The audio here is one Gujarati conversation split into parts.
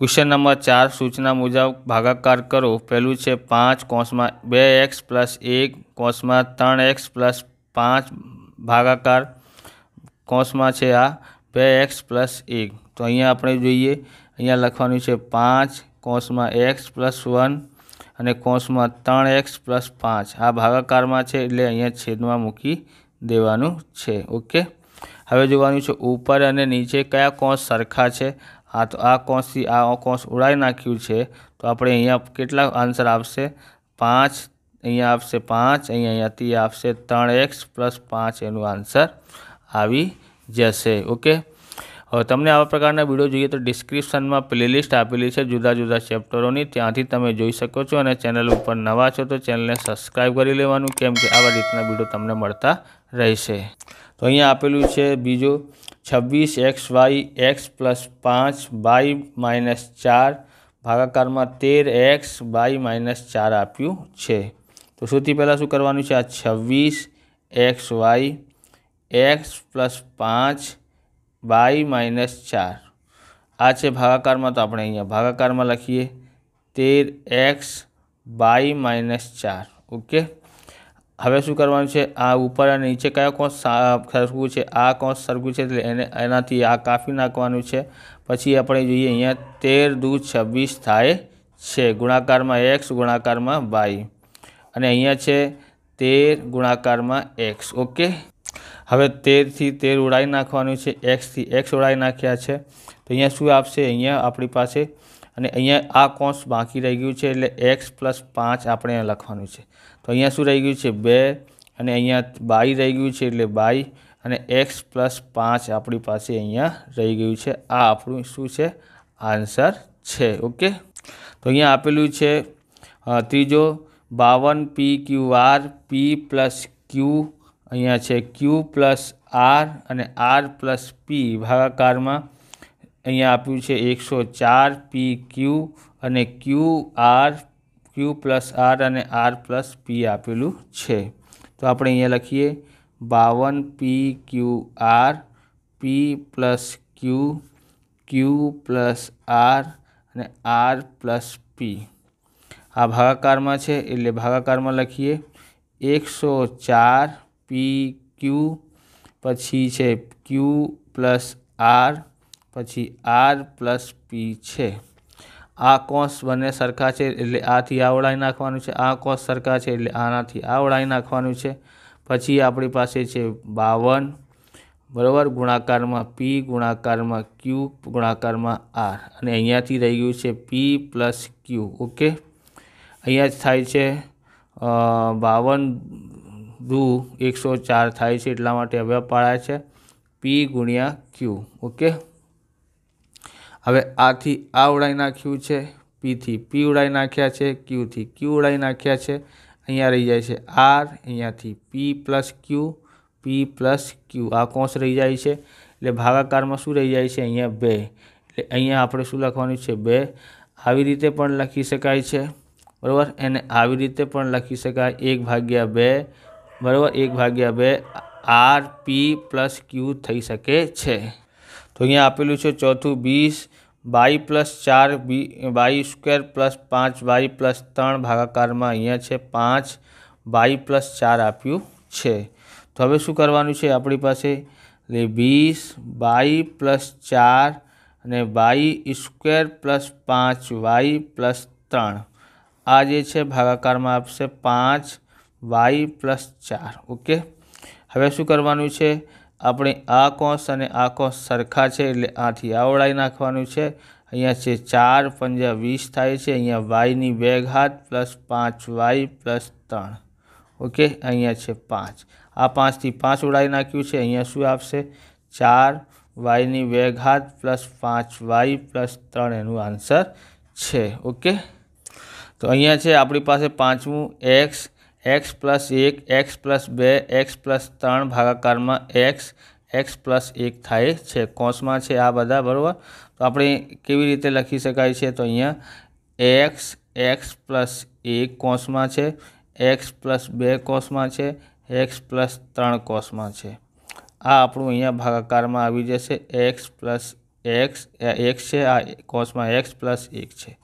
ક્વેશ્ચન નંબર ચાર સૂચના મુજબ ભાગાકાર કરો પહેલું છે પાંચ કોષમાં બે એક્સ પ્લસ એક કોષમાં ત્રણ એક્સ પ્લસ પાંચ ભાગાકાર કોષમાં છે આ બે એક્સ પ્લસ એક તો અહીંયા આપણે જોઈએ અહીંયા લખવાનું છે પાંચ કોષમાં એક્સ પ્લસ વન અને કોષમાં ત્રણ એક્સ પ્લસ પાંચ આ ભાગાકારમાં છે એટલે અહીંયા છેદમાં મૂકી દેવાનું છે ઓકે હવે જોવાનું છે ઉપર અને નીચે કયા કોષ સરખા છે આ તો આ કોષથી આ કોષ ઉડાવી નાખ્યું છે તો આપણે અહીંયા કેટલા આન્સર આવશે પાંચ અહીંયા આવશે પાંચ અહીંયા અહીંયાથી આવશે ત્રણ એક્સ પ્લસ પાંચ એનું આન્સર આવી જશે ઓકે હવે તમને આવા પ્રકારના વિડીયો જોઈએ તો ડિસ્ક્રિપ્શનમાં પ્લેલિસ્ટ આપેલી છે જુદા જુદા ચેપ્ટરોની ત્યાંથી તમે જોઈ શકો છો અને ચેનલ ઉપર નવા છો તો ચેનલને સબસ્ક્રાઈબ કરી લેવાનું કેમ કે આવા રીતના વિડીયો તમને મળતા રહેશે તો અહીંયા આપેલું છે બીજું 26xyx+5y-4 भागाकार में 13x/ -4 આપ્યું છે તો સૌથી પહેલા શું કરવાનું છે આ 26xy x+5y-4 આ છે ભાજકарма તો આપણે અહીંયા ભાજકарма લખીએ 13x/ -4 ઓકે હવે શું કરવાનું છે આ ઉપર અને નીચે કયા કોષ સરખું છે આ કોષ સરખું છે એટલે એને એનાથી આ કાફી નાખવાનું છે પછી આપણે જોઈએ અહીંયા તેર દૂ છવ્વીસ થાય છે ગુણાકારમાં એક્સ ગુણાકારમાં બાય અને અહીંયા છે તેર ગુણાકારમાં એક્સ ઓકે હવે તેરથી તેર ઉડાવી નાખવાનું છે એક્સથી એક્સ ઉડાવી નાખ્યા છે તો અહીંયા શું આપશે અહીંયા આપણી પાસે અને અહીંયા આ કોન્સ બાકી રહી ગયું છે એટલે એક્સ પ્લસ પાંચ આપણે અહીંયા લખવાનું છે તો અહીંયા શું રહી ગયું છે બે અને અહીંયા બાઈ રહી ગયું છે એટલે બાય અને એક્સ પ્લસ પાંચ આપણી પાસે અહીંયા રહી ગયું છે આ આપણું શું છે આન્સર છે ઓકે તો અહીંયા આપેલું છે ત્રીજો બાવન P Q R P plus Q અહીંયા છે ક્યુ પ્લસ આર અને આર પ્લસ પી ભાગાકારમાં અહીંયા આપ્યું છે એકસો ચાર પી ક્યુ અને Q R Q plus R અને આર પ્લસ પી આપેલું છે તો આપણે અહીંયા લખીએ બાવન P Q R P plus Q Q plus R અને આર પ્લસ પી આ ભાગાકારમાં છે એટલે ભાગાકારમાં લખીએ એકસો ચાર પી ક્યુ પછી છે ક્યુ પ્લસ આર પછી આર પ્લસ પી છે આ કોસ બંને સરખા છે એટલે આથી આવડાવી નાખવાનું છે આ કોસ સરખા છે એટલે આનાથી આવડાવી નાખવાનું છે પછી આપણી પાસે છે બાવન બરાબર ગુણાકારમાં પી ગુણાકારમાં ક્યુ ગુણાકારમાં આર અને અહીંયાથી રહી ગયું છે પી પ્લસ ક્યુ ઓકે અહીંયા જ થાય છે બાવન દુ એકસો ચાર થાય છે એટલા માટે હવે પાડ્યા છે પી ગુણ્યા ક્યુ ઓકે હવે આથી આ ઉડાવી નાખ્યું છે પીથી પી ઉડાવી નાખ્યા છે ક્યુથી ક્યુ ઉડાવી નાખ્યા છે અહીંયા રહી જાય છે આર અહીંયાથી પી પ્લસ ક્યુ પી પ્લસ ક્યુ આ કોષ રહી જાય છે એટલે ભાગાકારમાં શું રહી જાય છે અહીંયા બે એટલે અહીંયા આપણે શું લખવાનું છે બે આવી રીતે પણ લખી શકાય છે બરાબર એને આવી રીતે પણ લખી શકાય એક ભાગ્યા બે બરાબર એક ભાગ્યા બે આર પી પ્લસ ક્યુ થઈ શકે છે તો અહીંયા આપેલું છે ચોથું વીસ બાય પ્લસ ચાર બી બાય સ્ક્વેર પ્લસ પાંચ બાય પ્લસ ત્રણ ભાગાકારમાં અહીંયા છે પાંચ બાય પ્લસ ચાર આપ્યું છે તો હવે શું કરવાનું છે આપણી પાસે એટલે વીસ બાય પ્લસ ચાર અને બાય સ્ક્વેર પ્લસ પાંચ વાય પ્લસ ત્રણ આ જે છે ભાગાકારમાં આપશે પાંચ વાય પ્લસ ચાર ઓકે હવે શું કરવાનું છે આપણે આ કોષ અને આ કોષ સરખા છે એટલે આથી આવડાવી નાખવાનું છે અહીંયા છે ચાર પંજા વીસ થાય છે અહીંયા વાયની બે ઘાત પ્લસ પાંચ વાય પ્લસ ત્રણ ઓકે અહીંયા છે પાંચ આ પાંચથી પાંચ ઉડાવી નાખ્યું છે અહીંયા શું આપશે ચાર વાયની બે ઘાત પ્લસ પાંચ વાય પ્લસ ત્રણ એનું આન્સર છે ઓકે તો અહીંયા છે આપણી પાસે પાંચમું એક્સ એક્સ પ્લસ એક એક્સ પ્લસ બે એક્સ પ્લસ ત્રણ ભાગાકારમાં એક્સ એક્સ પ્લસ એક થાય છે કોષમાં છે આ બધા બરાબર તો આપણે કેવી રીતે લખી શકાય છે તો અહીંયા એક્સ એક્સ પ્લસ એક કોષમાં છે એક્સ પ્લસ બે કોષમાં છે એક્સ પ્લસ ત્રણ કોષમાં છે આ આપણું અહીંયા ભાગાકારમાં આવી જશે એક્સ પ્લસ એક્સ એક્સ છે આ કોષમાં એક્સ પ્લસ એક છે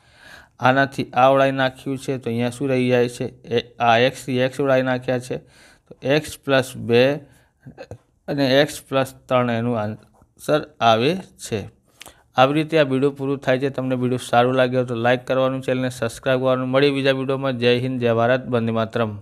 આનાથી આ ઉડાવી નાખ્યું છે તો અહીંયા શું રહી જાય છે એ આ એક્સથી એક્સ ઉડાવી નાખ્યા છે તો એક્સ પ્લસ બે અને એક્સ પ્લસ ત્રણ એનું આન્સર આવે છે આવી રીતે આ વિડીયો પૂરું થાય છે તમને વિડીયો સારું લાગ્યો તો લાઇક કરવાનું ચેનલને સબસ્ક્રાઈબ કરવાનું મળી બીજા વિડીયોમાં જય હિન્દ જય ભારત બંધ માત્રમ